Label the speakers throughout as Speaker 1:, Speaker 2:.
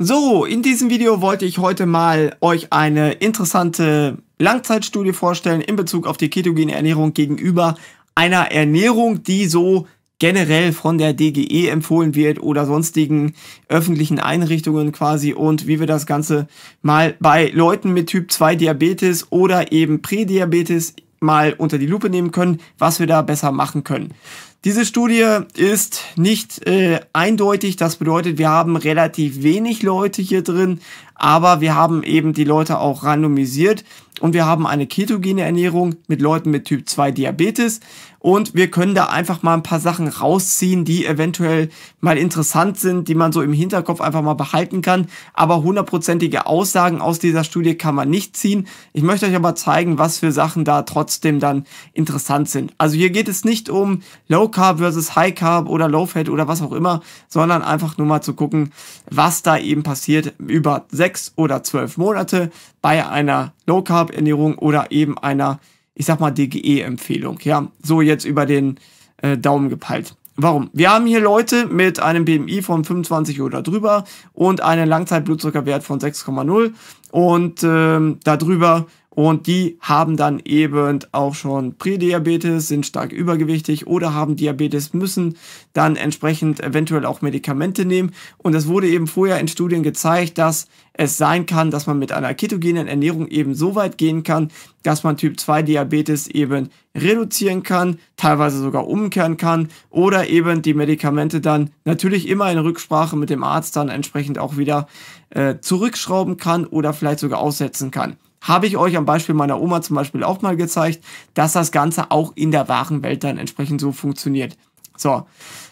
Speaker 1: So, in diesem Video wollte ich heute mal euch eine interessante Langzeitstudie vorstellen in Bezug auf die ketogene Ernährung gegenüber einer Ernährung, die so generell von der DGE empfohlen wird oder sonstigen öffentlichen Einrichtungen quasi und wie wir das Ganze mal bei Leuten mit Typ 2 Diabetes oder eben Prädiabetes mal unter die Lupe nehmen können, was wir da besser machen können. Diese Studie ist nicht äh, eindeutig. Das bedeutet, wir haben relativ wenig Leute hier drin, aber wir haben eben die Leute auch randomisiert und wir haben eine ketogene Ernährung mit Leuten mit Typ 2 Diabetes und wir können da einfach mal ein paar Sachen rausziehen, die eventuell mal interessant sind, die man so im Hinterkopf einfach mal behalten kann. Aber hundertprozentige Aussagen aus dieser Studie kann man nicht ziehen. Ich möchte euch aber zeigen, was für Sachen da trotzdem dann interessant sind. Also hier geht es nicht um Low Low Carb versus High Carb oder Low Fat oder was auch immer, sondern einfach nur mal zu gucken, was da eben passiert über sechs oder zwölf Monate bei einer Low Carb Ernährung oder eben einer, ich sag mal, DGE-Empfehlung. Ja, so jetzt über den äh, Daumen gepeilt. Warum? Wir haben hier Leute mit einem BMI von 25 oder drüber und einem Langzeitblutzuckerwert von 6,0 und ähm, darüber und die haben dann eben auch schon Prädiabetes, sind stark übergewichtig oder haben Diabetes, müssen dann entsprechend eventuell auch Medikamente nehmen. Und es wurde eben vorher in Studien gezeigt, dass es sein kann, dass man mit einer ketogenen Ernährung eben so weit gehen kann, dass man Typ 2 Diabetes eben reduzieren kann, teilweise sogar umkehren kann oder eben die Medikamente dann natürlich immer in Rücksprache mit dem Arzt dann entsprechend auch wieder äh, zurückschrauben kann oder vielleicht sogar aussetzen kann. Habe ich euch am Beispiel meiner Oma zum Beispiel auch mal gezeigt, dass das Ganze auch in der wahren Welt dann entsprechend so funktioniert. So,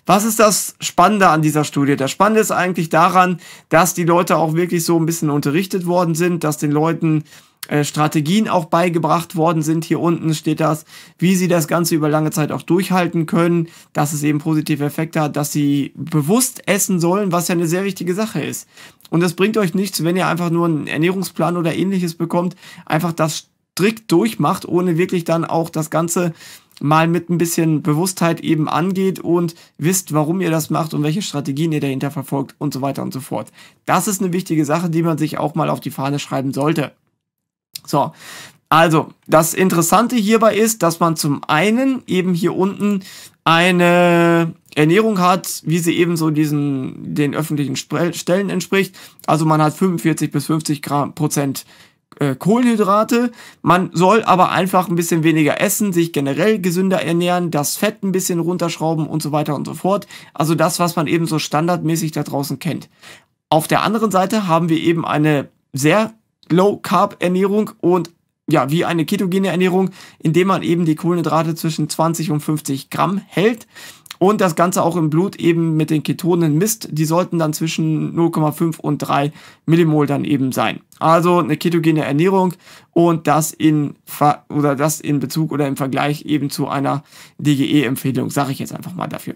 Speaker 1: was ist das Spannende an dieser Studie? Das Spannende ist eigentlich daran, dass die Leute auch wirklich so ein bisschen unterrichtet worden sind, dass den Leuten äh, Strategien auch beigebracht worden sind. Hier unten steht das, wie sie das Ganze über lange Zeit auch durchhalten können, dass es eben positive Effekte hat, dass sie bewusst essen sollen, was ja eine sehr wichtige Sache ist. Und das bringt euch nichts, wenn ihr einfach nur einen Ernährungsplan oder ähnliches bekommt, einfach das strikt durchmacht, ohne wirklich dann auch das Ganze mal mit ein bisschen Bewusstheit eben angeht und wisst, warum ihr das macht und welche Strategien ihr dahinter verfolgt und so weiter und so fort. Das ist eine wichtige Sache, die man sich auch mal auf die Fahne schreiben sollte. So, also das Interessante hierbei ist, dass man zum einen eben hier unten eine Ernährung hat, wie sie eben so diesen, den öffentlichen Stellen entspricht. Also man hat 45 bis 50 Gramm Prozent äh, Kohlenhydrate. Man soll aber einfach ein bisschen weniger essen, sich generell gesünder ernähren, das Fett ein bisschen runterschrauben und so weiter und so fort. Also das, was man eben so standardmäßig da draußen kennt. Auf der anderen Seite haben wir eben eine sehr Low Carb Ernährung und ja, wie eine ketogene Ernährung, indem man eben die Kohlenhydrate zwischen 20 und 50 Gramm hält und das Ganze auch im Blut eben mit den Ketonen misst. Die sollten dann zwischen 0,5 und 3 Millimol dann eben sein. Also eine ketogene Ernährung und das in Ver oder das in Bezug oder im Vergleich eben zu einer DGE-Empfehlung, sage ich jetzt einfach mal dafür.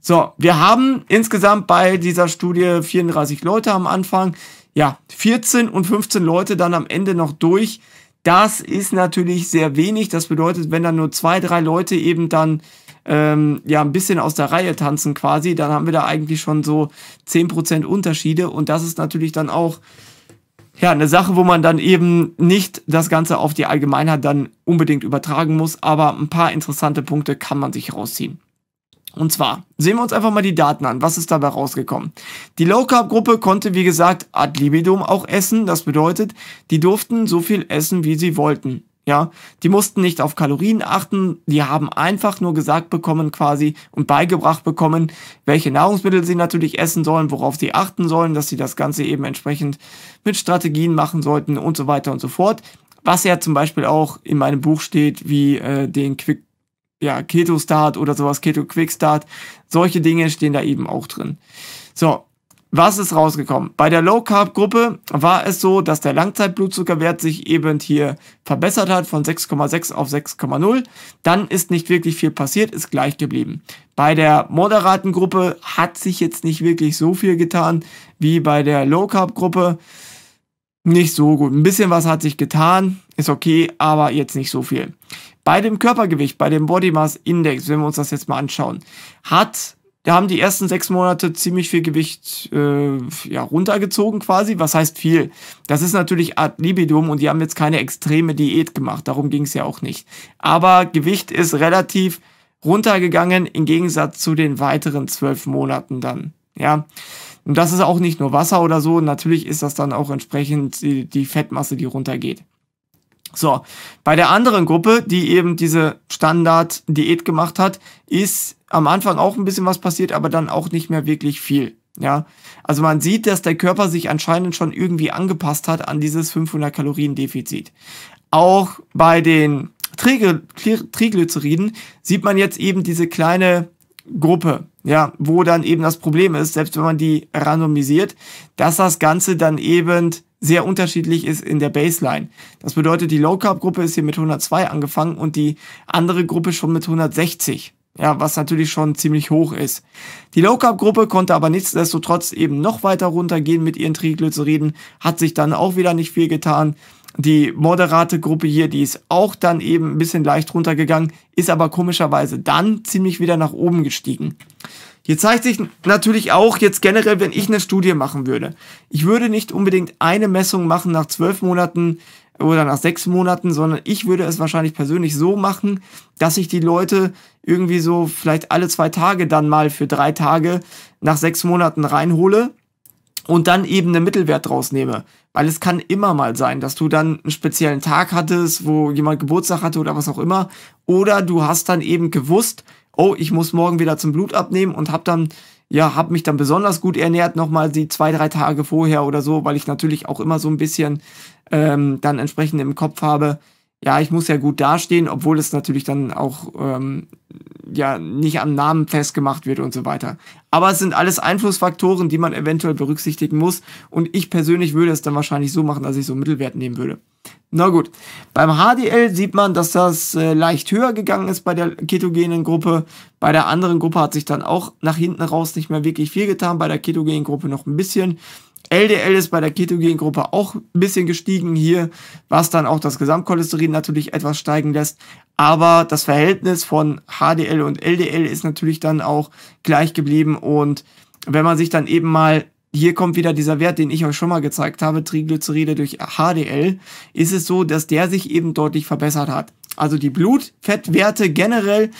Speaker 1: So, wir haben insgesamt bei dieser Studie 34 Leute am Anfang ja, 14 und 15 Leute dann am Ende noch durch. Das ist natürlich sehr wenig. Das bedeutet, wenn dann nur zwei, drei Leute eben dann ähm, ja ein bisschen aus der Reihe tanzen quasi, dann haben wir da eigentlich schon so 10% Unterschiede. Und das ist natürlich dann auch ja, eine Sache, wo man dann eben nicht das Ganze auf die Allgemeinheit dann unbedingt übertragen muss, aber ein paar interessante Punkte kann man sich rausziehen. Und zwar sehen wir uns einfach mal die Daten an. Was ist dabei rausgekommen? Die Low Carb Gruppe konnte, wie gesagt, ad libidum auch essen. Das bedeutet, die durften so viel essen, wie sie wollten. Ja, die mussten nicht auf Kalorien achten. Die haben einfach nur gesagt bekommen quasi und beigebracht bekommen, welche Nahrungsmittel sie natürlich essen sollen, worauf sie achten sollen, dass sie das Ganze eben entsprechend mit Strategien machen sollten und so weiter und so fort was ja zum Beispiel auch in meinem Buch steht, wie äh, den Quick ja, Keto Start oder sowas, Keto Quick Start. Solche Dinge stehen da eben auch drin. So. Was ist rausgekommen? Bei der Low Carb Gruppe war es so, dass der Langzeitblutzuckerwert sich eben hier verbessert hat von 6,6 auf 6,0. Dann ist nicht wirklich viel passiert, ist gleich geblieben. Bei der moderaten Gruppe hat sich jetzt nicht wirklich so viel getan wie bei der Low Carb Gruppe nicht so gut. Ein bisschen was hat sich getan, ist okay, aber jetzt nicht so viel bei dem Körpergewicht, bei dem Body Mass Index, wenn wir uns das jetzt mal anschauen, hat, da haben die ersten sechs Monate ziemlich viel Gewicht äh, ja, runtergezogen quasi. Was heißt viel? Das ist natürlich Art Libidum und die haben jetzt keine extreme Diät gemacht. Darum ging es ja auch nicht. Aber Gewicht ist relativ runtergegangen im Gegensatz zu den weiteren zwölf Monaten dann. Ja. Und das ist auch nicht nur Wasser oder so. Natürlich ist das dann auch entsprechend die, die Fettmasse, die runtergeht. So, bei der anderen Gruppe, die eben diese Standard-Diät gemacht hat, ist am Anfang auch ein bisschen was passiert, aber dann auch nicht mehr wirklich viel. Ja, also man sieht, dass der Körper sich anscheinend schon irgendwie angepasst hat an dieses 500 Kalorien Defizit. Auch bei den Trigly Triglyceriden sieht man jetzt eben diese kleine Gruppe, ja, wo dann eben das Problem ist, selbst wenn man die randomisiert, dass das Ganze dann eben sehr unterschiedlich ist in der Baseline. Das bedeutet, die Low Carb Gruppe ist hier mit 102 angefangen und die andere Gruppe schon mit 160. Ja, was natürlich schon ziemlich hoch ist. Die Low Carb Gruppe konnte aber nichtsdestotrotz eben noch weiter runtergehen mit ihren Triglyceriden, hat sich dann auch wieder nicht viel getan. Die moderate Gruppe hier, die ist auch dann eben ein bisschen leicht runtergegangen, ist aber komischerweise dann ziemlich wieder nach oben gestiegen. Hier zeigt sich natürlich auch jetzt generell, wenn ich eine Studie machen würde. Ich würde nicht unbedingt eine Messung machen nach zwölf Monaten oder nach sechs Monaten, sondern ich würde es wahrscheinlich persönlich so machen, dass ich die Leute irgendwie so vielleicht alle zwei Tage dann mal für drei Tage nach sechs Monaten reinhole und dann eben einen Mittelwert draus nehme. Weil es kann immer mal sein, dass du dann einen speziellen Tag hattest, wo jemand Geburtstag hatte oder was auch immer. Oder du hast dann eben gewusst, oh, ich muss morgen wieder zum Blut abnehmen und habe dann ja, habe mich dann besonders gut ernährt, nochmal die zwei, drei Tage vorher oder so, weil ich natürlich auch immer so ein bisschen ähm, dann entsprechend im Kopf habe, ja, ich muss ja gut dastehen, obwohl es natürlich dann auch ähm, ja nicht am Namen festgemacht wird und so weiter. Aber es sind alles Einflussfaktoren, die man eventuell berücksichtigen muss. Und ich persönlich würde es dann wahrscheinlich so machen, dass ich so einen Mittelwert nehmen würde. Na gut, beim HDL sieht man, dass das äh, leicht höher gegangen ist bei der ketogenen Gruppe. Bei der anderen Gruppe hat sich dann auch nach hinten raus nicht mehr wirklich viel getan, bei der ketogenen Gruppe noch ein bisschen. LDL ist bei der Ketogengruppe auch ein bisschen gestiegen hier, was dann auch das Gesamtcholesterin natürlich etwas steigen lässt. Aber das Verhältnis von HDL und LDL ist natürlich dann auch gleich geblieben. Und wenn man sich dann eben mal, hier kommt wieder dieser Wert, den ich euch schon mal gezeigt habe, Triglyceride durch HDL, ist es so, dass der sich eben deutlich verbessert hat. Also die Blutfettwerte generell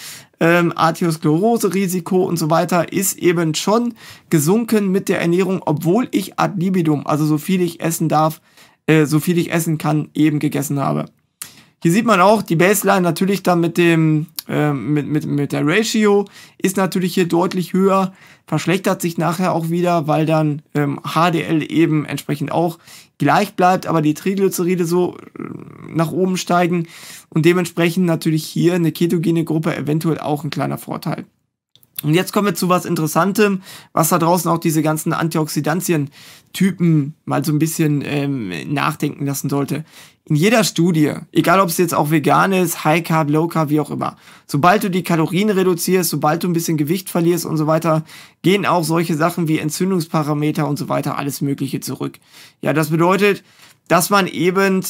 Speaker 1: ähm, Arteriosklerose-Risiko und so weiter ist eben schon gesunken mit der Ernährung, obwohl ich ad libidum, also so viel ich essen darf, äh, so viel ich essen kann, eben gegessen habe. Hier sieht man auch die Baseline natürlich dann mit dem äh, mit, mit, mit der Ratio ist natürlich hier deutlich höher, verschlechtert sich nachher auch wieder, weil dann ähm, HDL eben entsprechend auch gleich bleibt, aber die Triglyceride so äh, nach oben steigen und dementsprechend natürlich hier eine ketogene Gruppe eventuell auch ein kleiner Vorteil. Und jetzt kommen wir zu was Interessantem, was da draußen auch diese ganzen Antioxidantien-Typen mal so ein bisschen ähm, nachdenken lassen sollte. In jeder Studie, egal ob es jetzt auch vegan ist, High Carb, Low Carb, wie auch immer, sobald du die Kalorien reduzierst, sobald du ein bisschen Gewicht verlierst und so weiter, gehen auch solche Sachen wie Entzündungsparameter und so weiter, alles Mögliche zurück. Ja, das bedeutet, dass man eben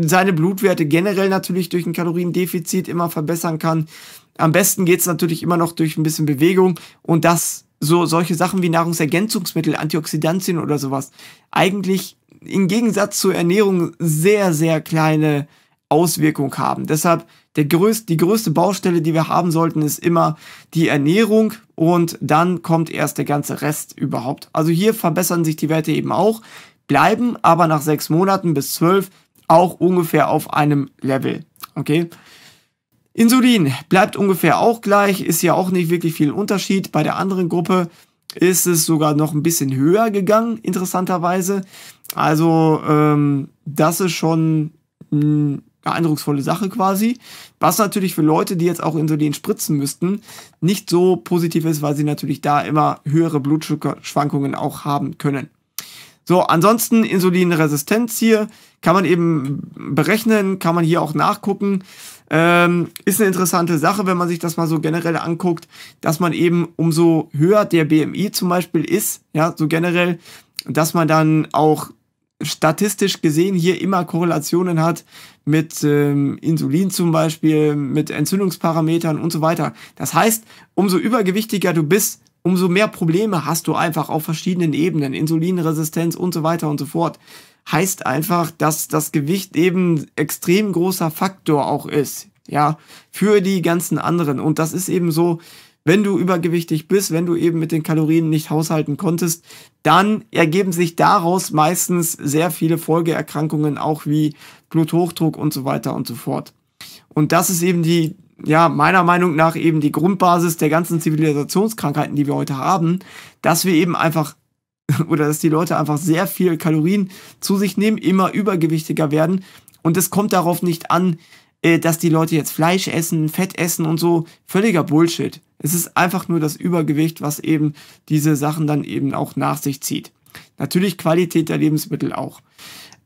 Speaker 1: seine Blutwerte generell natürlich durch ein Kaloriendefizit immer verbessern kann, am besten geht's natürlich immer noch durch ein bisschen Bewegung und das so solche Sachen wie Nahrungsergänzungsmittel, Antioxidantien oder sowas eigentlich im Gegensatz zur Ernährung sehr, sehr kleine Auswirkungen haben. Deshalb der größte, die größte Baustelle, die wir haben sollten, ist immer die Ernährung und dann kommt erst der ganze Rest überhaupt. Also hier verbessern sich die Werte eben auch, bleiben aber nach sechs Monaten bis zwölf auch ungefähr auf einem Level. Okay? Insulin bleibt ungefähr auch gleich, ist ja auch nicht wirklich viel Unterschied. Bei der anderen Gruppe ist es sogar noch ein bisschen höher gegangen, interessanterweise. Also ähm, das ist schon eine eindrucksvolle Sache quasi. Was natürlich für Leute, die jetzt auch Insulin spritzen müssten, nicht so positiv ist, weil sie natürlich da immer höhere Blutzuckerschwankungen auch haben können. So, ansonsten Insulinresistenz hier kann man eben berechnen, kann man hier auch nachgucken. Ähm, ist eine interessante Sache, wenn man sich das mal so generell anguckt, dass man eben umso höher der BMI zum Beispiel ist, ja, so generell, dass man dann auch statistisch gesehen hier immer Korrelationen hat mit ähm, Insulin zum Beispiel, mit Entzündungsparametern und so weiter. Das heißt, umso übergewichtiger du bist, umso mehr Probleme hast du einfach auf verschiedenen Ebenen, Insulinresistenz und so weiter und so fort heißt einfach, dass das Gewicht eben extrem großer Faktor auch ist, ja, für die ganzen anderen. Und das ist eben so, wenn du übergewichtig bist, wenn du eben mit den Kalorien nicht haushalten konntest, dann ergeben sich daraus meistens sehr viele Folgeerkrankungen, auch wie Bluthochdruck und so weiter und so fort. Und das ist eben die, ja, meiner Meinung nach eben die Grundbasis der ganzen Zivilisationskrankheiten, die wir heute haben, dass wir eben einfach oder dass die Leute einfach sehr viel Kalorien zu sich nehmen, immer übergewichtiger werden. Und es kommt darauf nicht an, äh, dass die Leute jetzt Fleisch essen, Fett essen und so. Völliger Bullshit. Es ist einfach nur das Übergewicht, was eben diese Sachen dann eben auch nach sich zieht. Natürlich Qualität der Lebensmittel auch.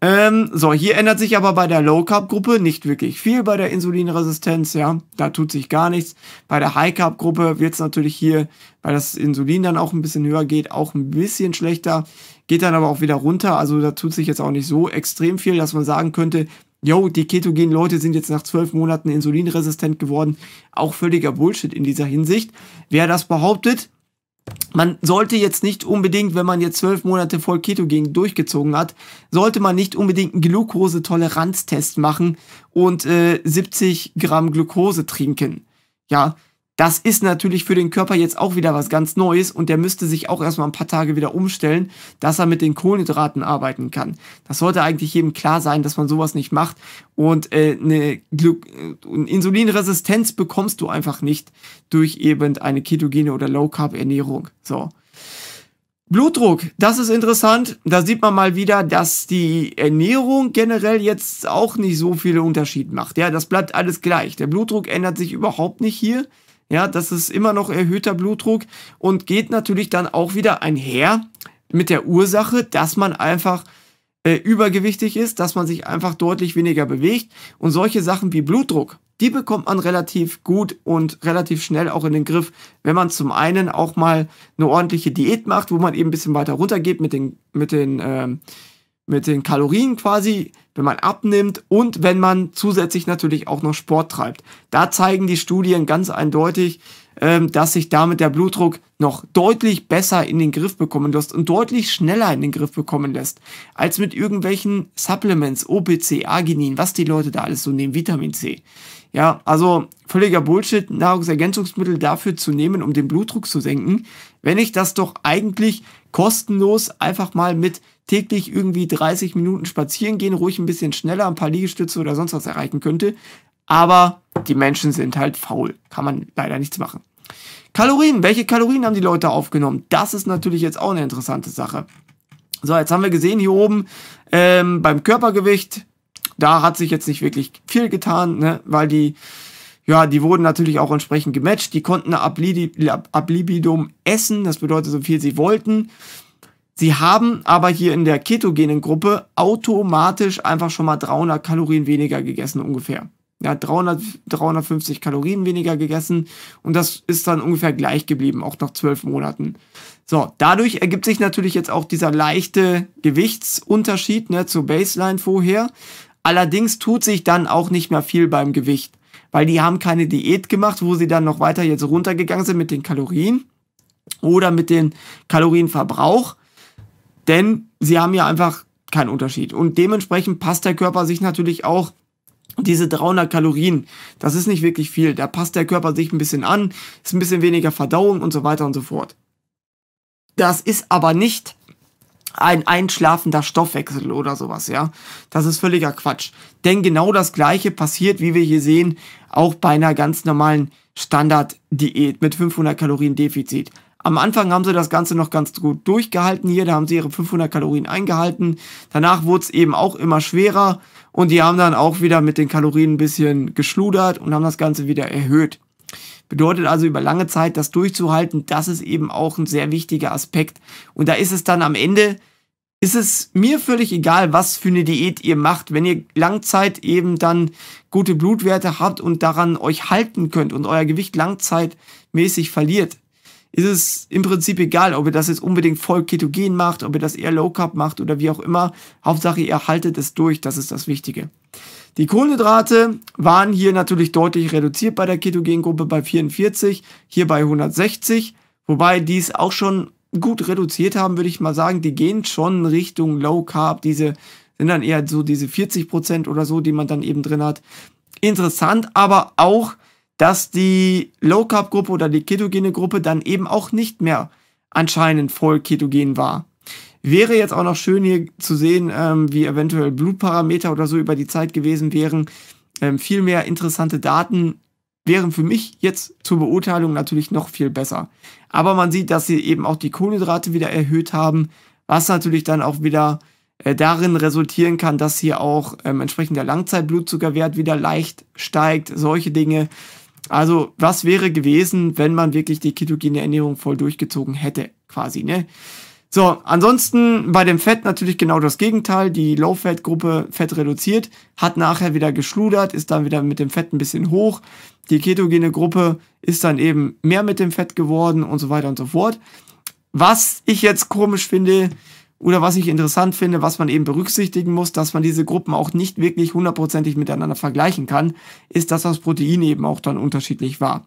Speaker 1: Ähm, so, hier ändert sich aber bei der Low-Carb-Gruppe nicht wirklich viel bei der Insulinresistenz, ja. Da tut sich gar nichts. Bei der High-Carb-Gruppe wird es natürlich hier, weil das Insulin dann auch ein bisschen höher geht, auch ein bisschen schlechter. Geht dann aber auch wieder runter. Also da tut sich jetzt auch nicht so extrem viel, dass man sagen könnte, yo, die ketogenen Leute sind jetzt nach zwölf Monaten insulinresistent geworden. Auch völliger Bullshit in dieser Hinsicht. Wer das behauptet, man sollte jetzt nicht unbedingt, wenn man jetzt zwölf Monate voll Ketogen durchgezogen hat, sollte man nicht unbedingt einen Glukosetoleranztest machen und äh, 70 Gramm Glukose trinken. Ja, das ist natürlich für den Körper jetzt auch wieder was ganz Neues und der müsste sich auch erstmal ein paar Tage wieder umstellen, dass er mit den Kohlenhydraten arbeiten kann. Das sollte eigentlich jedem klar sein, dass man sowas nicht macht und äh, eine, Glu eine Insulinresistenz bekommst du einfach nicht durch eben eine ketogene oder Low Carb Ernährung. So. Blutdruck, das ist interessant. Da sieht man mal wieder, dass die Ernährung generell jetzt auch nicht so viele Unterschied macht. Ja, das bleibt alles gleich. Der Blutdruck ändert sich überhaupt nicht hier. Ja, das ist immer noch erhöhter Blutdruck und geht natürlich dann auch wieder einher mit der Ursache, dass man einfach äh, übergewichtig ist, dass man sich einfach deutlich weniger bewegt. Und solche Sachen wie Blutdruck, die bekommt man relativ gut und relativ schnell auch in den Griff, wenn man zum einen auch mal eine ordentliche Diät macht, wo man eben ein bisschen weiter runtergeht mit den, mit den ähm, mit den Kalorien quasi, wenn man abnimmt und wenn man zusätzlich natürlich auch noch Sport treibt. Da zeigen die Studien ganz eindeutig, ähm, dass sich damit der Blutdruck noch deutlich besser in den Griff bekommen lässt und deutlich schneller in den Griff bekommen lässt, als mit irgendwelchen Supplements, OPC, Arginin, was die Leute da alles so nehmen, Vitamin C. Ja, also völliger Bullshit, Nahrungsergänzungsmittel dafür zu nehmen, um den Blutdruck zu senken, wenn ich das doch eigentlich kostenlos einfach mal mit täglich irgendwie 30 Minuten spazieren gehen, ruhig ein bisschen schneller, ein paar Liegestütze oder sonst was erreichen könnte. Aber die Menschen sind halt faul. Kann man leider nichts machen. Kalorien. Welche Kalorien haben die Leute aufgenommen? Das ist natürlich jetzt auch eine interessante Sache. So, jetzt haben wir gesehen hier oben ähm, beim Körpergewicht, da hat sich jetzt nicht wirklich viel getan, ne? weil die, ja, die wurden natürlich auch entsprechend gematcht. Die konnten ab, Lidi, ab Libidum essen, das bedeutet so viel sie wollten. Sie haben aber hier in der ketogenen Gruppe automatisch einfach schon mal 300 Kalorien weniger gegessen ungefähr. Ja, 300, 350 Kalorien weniger gegessen und das ist dann ungefähr gleich geblieben, auch nach zwölf Monaten. So, dadurch ergibt sich natürlich jetzt auch dieser leichte Gewichtsunterschied ne, zur Baseline vorher. Allerdings tut sich dann auch nicht mehr viel beim Gewicht, weil die haben keine Diät gemacht, wo sie dann noch weiter jetzt runtergegangen sind mit den Kalorien oder mit den Kalorienverbrauch, denn sie haben ja einfach keinen Unterschied. Und dementsprechend passt der Körper sich natürlich auch diese 300 Kalorien, das ist nicht wirklich viel. Da passt der Körper sich ein bisschen an, ist ein bisschen weniger Verdauung und so weiter und so fort. Das ist aber nicht ein einschlafender Stoffwechsel oder sowas, ja. Das ist völliger Quatsch. Denn genau das Gleiche passiert, wie wir hier sehen, auch bei einer ganz normalen Standarddiät mit 500 Kalorien Defizit. Am Anfang haben sie das Ganze noch ganz gut durchgehalten hier, da haben sie ihre 500 Kalorien eingehalten. Danach wurde es eben auch immer schwerer und die haben dann auch wieder mit den Kalorien ein bisschen geschludert und haben das Ganze wieder erhöht. Bedeutet also über lange Zeit das durchzuhalten, das ist eben auch ein sehr wichtiger Aspekt. Und da ist es dann am Ende, ist es mir völlig egal, was für eine Diät ihr macht. Wenn ihr Langzeit eben dann gute Blutwerte habt und daran euch halten könnt und euer Gewicht langzeitmäßig verliert, ist es im Prinzip egal, ob ihr das jetzt unbedingt voll ketogen macht, ob ihr das eher Low Carb macht oder wie auch immer. Hauptsache, ihr haltet es durch, das ist das Wichtige. Die Kohlenhydrate waren hier natürlich deutlich reduziert bei der Ketogengruppe bei 44, hier bei 160, wobei dies auch schon gut reduziert haben, würde ich mal sagen. Die gehen schon Richtung Low Carb, diese sind dann eher so diese 40% oder so, die man dann eben drin hat. Interessant, aber auch dass die Low Carb Gruppe oder die ketogene Gruppe dann eben auch nicht mehr anscheinend voll ketogen war. Wäre jetzt auch noch schön hier zu sehen, ähm, wie eventuell Blutparameter oder so über die Zeit gewesen wären. Ähm, viel mehr interessante Daten wären für mich jetzt zur Beurteilung natürlich noch viel besser. Aber man sieht, dass sie eben auch die Kohlenhydrate wieder erhöht haben, was natürlich dann auch wieder äh, darin resultieren kann, dass hier auch ähm, entsprechend der Langzeitblutzuckerwert wieder leicht steigt, solche Dinge. Also, was wäre gewesen, wenn man wirklich die ketogene Ernährung voll durchgezogen hätte, quasi, ne? So, ansonsten bei dem Fett natürlich genau das Gegenteil. Die Low-Fat-Gruppe Fett reduziert, hat nachher wieder geschludert, ist dann wieder mit dem Fett ein bisschen hoch. Die ketogene Gruppe ist dann eben mehr mit dem Fett geworden und so weiter und so fort. Was ich jetzt komisch finde, oder was ich interessant finde, was man eben berücksichtigen muss, dass man diese Gruppen auch nicht wirklich hundertprozentig miteinander vergleichen kann, ist, dass das Protein eben auch dann unterschiedlich war.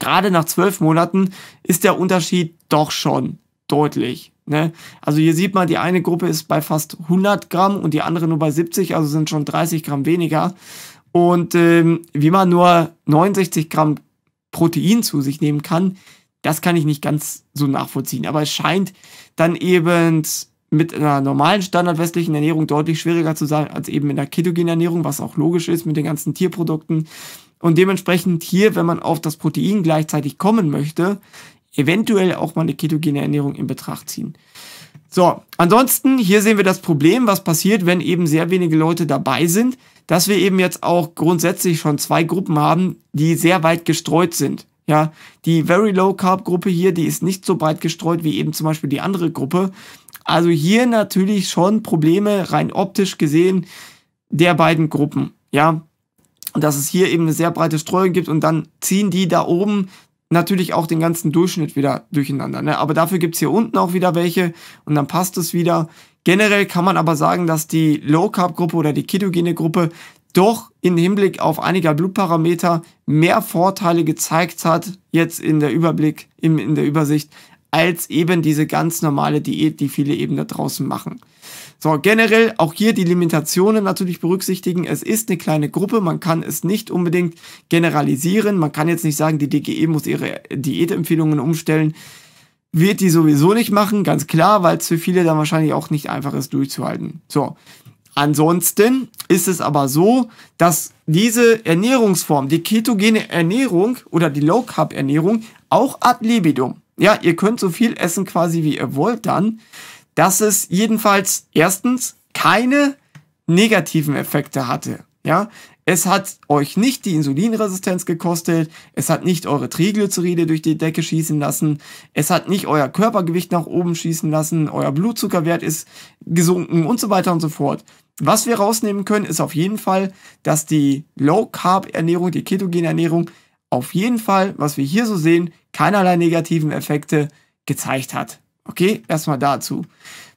Speaker 1: Gerade nach zwölf Monaten ist der Unterschied doch schon deutlich. Ne? Also hier sieht man, die eine Gruppe ist bei fast 100 Gramm und die andere nur bei 70, also sind schon 30 Gramm weniger. Und ähm, wie man nur 69 Gramm Protein zu sich nehmen kann, das kann ich nicht ganz so nachvollziehen. Aber es scheint dann eben mit einer normalen standardwestlichen Ernährung deutlich schwieriger zu sein als eben in der ketogenen Ernährung, was auch logisch ist mit den ganzen Tierprodukten. Und dementsprechend hier, wenn man auf das Protein gleichzeitig kommen möchte, eventuell auch mal eine ketogene Ernährung in Betracht ziehen. So, ansonsten, hier sehen wir das Problem, was passiert, wenn eben sehr wenige Leute dabei sind, dass wir eben jetzt auch grundsätzlich schon zwei Gruppen haben, die sehr weit gestreut sind. Ja, die Very Low Carb Gruppe hier, die ist nicht so breit gestreut wie eben zum Beispiel die andere Gruppe. Also hier natürlich schon Probleme rein optisch gesehen der beiden Gruppen. Ja, dass es hier eben eine sehr breite Streuung gibt und dann ziehen die da oben natürlich auch den ganzen Durchschnitt wieder durcheinander. Ne? Aber dafür gibt es hier unten auch wieder welche und dann passt es wieder. Generell kann man aber sagen, dass die Low Carb Gruppe oder die ketogene Gruppe doch in Hinblick auf einiger Blutparameter mehr Vorteile gezeigt hat, jetzt in der Überblick, in, in der Übersicht, als eben diese ganz normale Diät, die viele eben da draußen machen. So, generell auch hier die Limitationen natürlich berücksichtigen. Es ist eine kleine Gruppe, man kann es nicht unbedingt generalisieren. Man kann jetzt nicht sagen, die DGE muss ihre Diätempfehlungen umstellen. Wird die sowieso nicht machen, ganz klar, weil es für viele dann wahrscheinlich auch nicht einfach ist durchzuhalten. So, Ansonsten ist es aber so, dass diese Ernährungsform, die ketogene Ernährung oder die Low Carb Ernährung auch ad libidum. Ja, ihr könnt so viel essen quasi wie ihr wollt dann, dass es jedenfalls erstens keine negativen Effekte hatte. Ja, es hat euch nicht die Insulinresistenz gekostet, es hat nicht eure Triglyceride durch die Decke schießen lassen, es hat nicht euer Körpergewicht nach oben schießen lassen, euer Blutzuckerwert ist gesunken und so weiter und so fort. Was wir rausnehmen können, ist auf jeden Fall, dass die Low-Carb-Ernährung, die ketogene Ernährung, auf jeden Fall, was wir hier so sehen, keinerlei negativen Effekte gezeigt hat. Okay, erstmal dazu.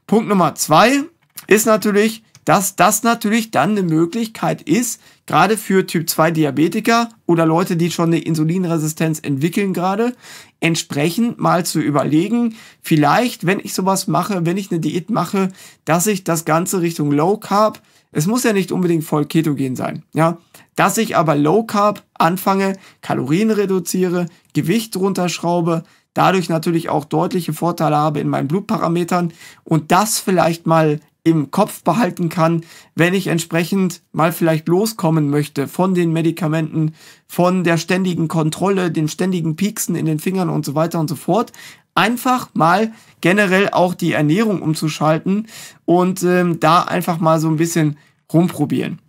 Speaker 1: Punkt Nummer zwei ist natürlich, dass das natürlich dann eine Möglichkeit ist, gerade für Typ-2-Diabetiker oder Leute, die schon eine Insulinresistenz entwickeln gerade, entsprechend mal zu überlegen, vielleicht, wenn ich sowas mache, wenn ich eine Diät mache, dass ich das Ganze Richtung Low Carb, es muss ja nicht unbedingt voll ketogen sein, ja, dass ich aber Low Carb anfange, Kalorien reduziere, Gewicht runterschraube, dadurch natürlich auch deutliche Vorteile habe in meinen Blutparametern und das vielleicht mal im Kopf behalten kann, wenn ich entsprechend mal vielleicht loskommen möchte von den Medikamenten, von der ständigen Kontrolle, den ständigen Pieksen in den Fingern und so weiter und so fort. Einfach mal generell auch die Ernährung umzuschalten und ähm, da einfach mal so ein bisschen rumprobieren.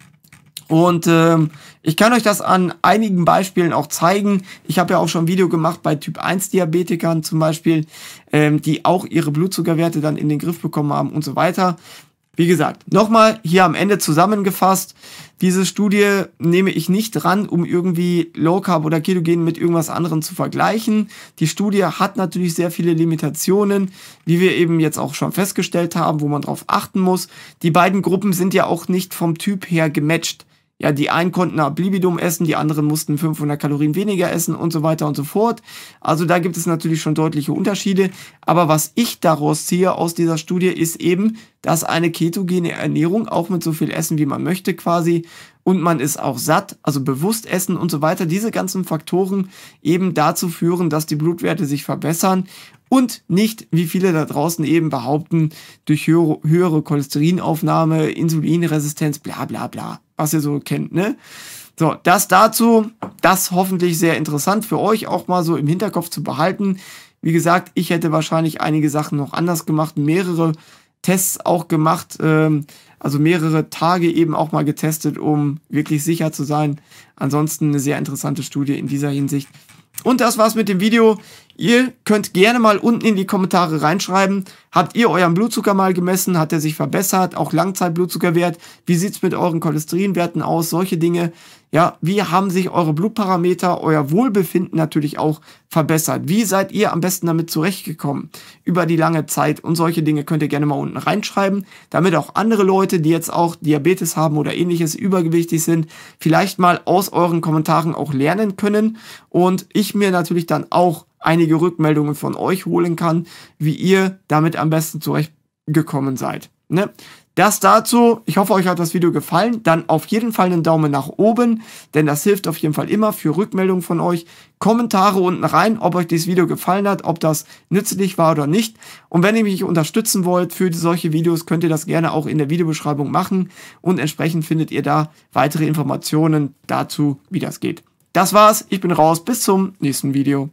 Speaker 1: Und ähm, ich kann euch das an einigen Beispielen auch zeigen. Ich habe ja auch schon ein Video gemacht bei Typ-1-Diabetikern zum Beispiel, ähm, die auch ihre Blutzuckerwerte dann in den Griff bekommen haben und so weiter. Wie gesagt, nochmal hier am Ende zusammengefasst. Diese Studie nehme ich nicht ran, um irgendwie Low Carb oder Ketogen mit irgendwas anderem zu vergleichen. Die Studie hat natürlich sehr viele Limitationen, wie wir eben jetzt auch schon festgestellt haben, wo man drauf achten muss. Die beiden Gruppen sind ja auch nicht vom Typ her gematcht ja, die einen konnten ab Libidum essen, die anderen mussten 500 Kalorien weniger essen und so weiter und so fort. Also da gibt es natürlich schon deutliche Unterschiede. Aber was ich daraus ziehe aus dieser Studie ist eben, dass eine ketogene Ernährung auch mit so viel Essen, wie man möchte quasi, und man ist auch satt, also bewusst essen und so weiter, diese ganzen Faktoren eben dazu führen, dass die Blutwerte sich verbessern und nicht, wie viele da draußen eben behaupten, durch höhere, höhere Cholesterinaufnahme, Insulinresistenz, bla bla bla, was ihr so kennt, ne? So, das dazu, das hoffentlich sehr interessant für euch auch mal so im Hinterkopf zu behalten. Wie gesagt, ich hätte wahrscheinlich einige Sachen noch anders gemacht, mehrere Tests auch gemacht, ähm, also mehrere Tage eben auch mal getestet, um wirklich sicher zu sein. Ansonsten eine sehr interessante Studie in dieser Hinsicht. Und das war's mit dem Video. Ihr könnt gerne mal unten in die Kommentare reinschreiben, habt ihr euren Blutzucker mal gemessen, hat er sich verbessert, auch Langzeitblutzuckerwert, wie sieht's mit euren Cholesterinwerten aus, solche Dinge. Ja, wie haben sich eure Blutparameter, euer Wohlbefinden natürlich auch verbessert? Wie seid ihr am besten damit zurechtgekommen über die lange Zeit? Und solche Dinge könnt ihr gerne mal unten reinschreiben, damit auch andere Leute, die jetzt auch Diabetes haben oder ähnliches, übergewichtig sind, vielleicht mal aus euren Kommentaren auch lernen können. Und ich mir natürlich dann auch einige Rückmeldungen von euch holen kann, wie ihr damit am besten zurechtgekommen seid. Ne? Das dazu. Ich hoffe, euch hat das Video gefallen. Dann auf jeden Fall einen Daumen nach oben, denn das hilft auf jeden Fall immer für Rückmeldungen von euch. Kommentare unten rein, ob euch dieses Video gefallen hat, ob das nützlich war oder nicht. Und wenn ihr mich unterstützen wollt für solche Videos, könnt ihr das gerne auch in der Videobeschreibung machen. Und entsprechend findet ihr da weitere Informationen dazu, wie das geht. Das war's. Ich bin raus. Bis zum nächsten Video.